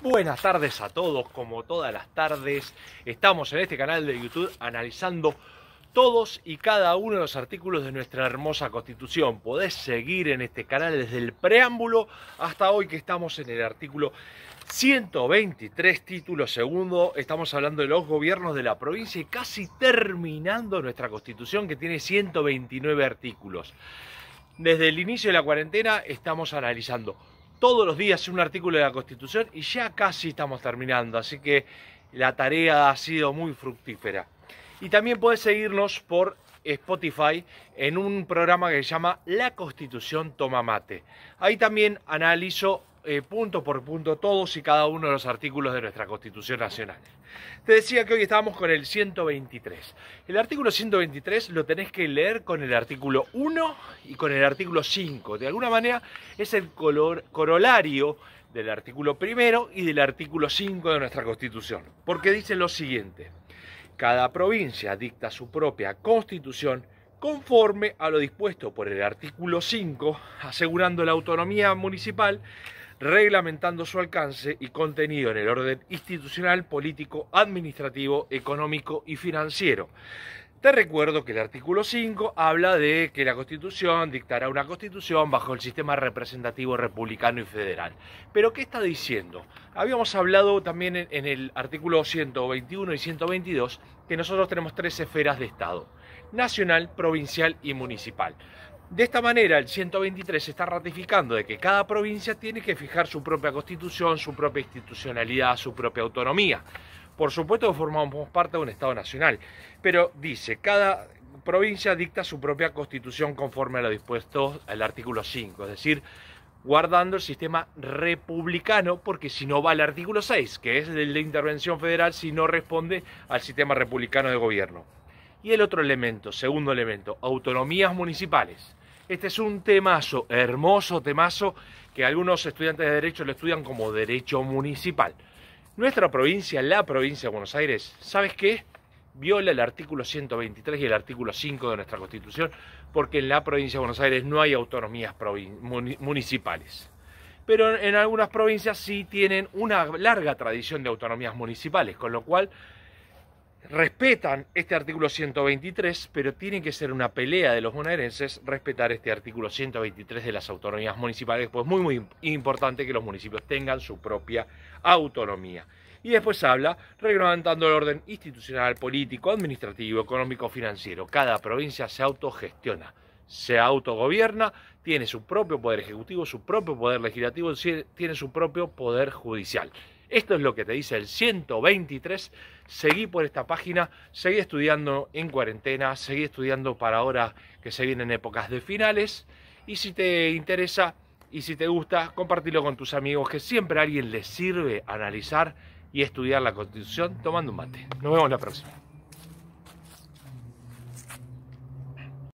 Buenas tardes a todos, como todas las tardes, estamos en este canal de YouTube analizando todos y cada uno de los artículos de nuestra hermosa Constitución. Podés seguir en este canal desde el preámbulo hasta hoy que estamos en el artículo 123, título segundo. Estamos hablando de los gobiernos de la provincia y casi terminando nuestra Constitución que tiene 129 artículos. Desde el inicio de la cuarentena estamos analizando todos los días un artículo de la Constitución y ya casi estamos terminando, así que la tarea ha sido muy fructífera. Y también puedes seguirnos por Spotify en un programa que se llama La Constitución Toma Mate. Ahí también analizo eh, punto por punto todos y cada uno de los artículos de nuestra Constitución Nacional. Te decía que hoy estábamos con el 123. El artículo 123 lo tenés que leer con el artículo 1 y con el artículo 5. De alguna manera es el corolario del artículo 1 y del artículo 5 de nuestra Constitución, porque dice lo siguiente. Cada provincia dicta su propia constitución conforme a lo dispuesto por el artículo 5, asegurando la autonomía municipal reglamentando su alcance y contenido en el orden institucional, político, administrativo, económico y financiero. Te recuerdo que el artículo 5 habla de que la Constitución dictará una Constitución bajo el sistema representativo republicano y federal. Pero ¿qué está diciendo? Habíamos hablado también en el artículo 121 y 122 que nosotros tenemos tres esferas de Estado, nacional, provincial y municipal. De esta manera, el 123 está ratificando de que cada provincia tiene que fijar su propia constitución, su propia institucionalidad, su propia autonomía. Por supuesto formamos parte de un Estado nacional, pero dice, cada provincia dicta su propia constitución conforme a lo dispuesto al artículo 5, es decir, guardando el sistema republicano, porque si no va al artículo 6, que es el de intervención federal, si no responde al sistema republicano de gobierno. Y el otro elemento, segundo elemento, autonomías municipales. Este es un temazo, hermoso temazo, que algunos estudiantes de derecho lo estudian como derecho municipal. Nuestra provincia, la provincia de Buenos Aires, ¿sabes qué? Viola el artículo 123 y el artículo 5 de nuestra Constitución, porque en la provincia de Buenos Aires no hay autonomías municipales. Pero en algunas provincias sí tienen una larga tradición de autonomías municipales, con lo cual respetan este artículo 123, pero tiene que ser una pelea de los bonaerenses respetar este artículo 123 de las autonomías municipales, pues muy muy importante que los municipios tengan su propia autonomía. Y después habla reglamentando el orden institucional, político, administrativo, económico, financiero. Cada provincia se autogestiona, se autogobierna, tiene su propio poder ejecutivo, su propio poder legislativo, tiene su propio poder judicial. Esto es lo que te dice el 123. Seguí por esta página, seguí estudiando en cuarentena, seguí estudiando para ahora que se vienen épocas de finales. Y si te interesa y si te gusta, compartilo con tus amigos, que siempre a alguien le sirve analizar y estudiar la constitución tomando un mate. Nos vemos la próxima.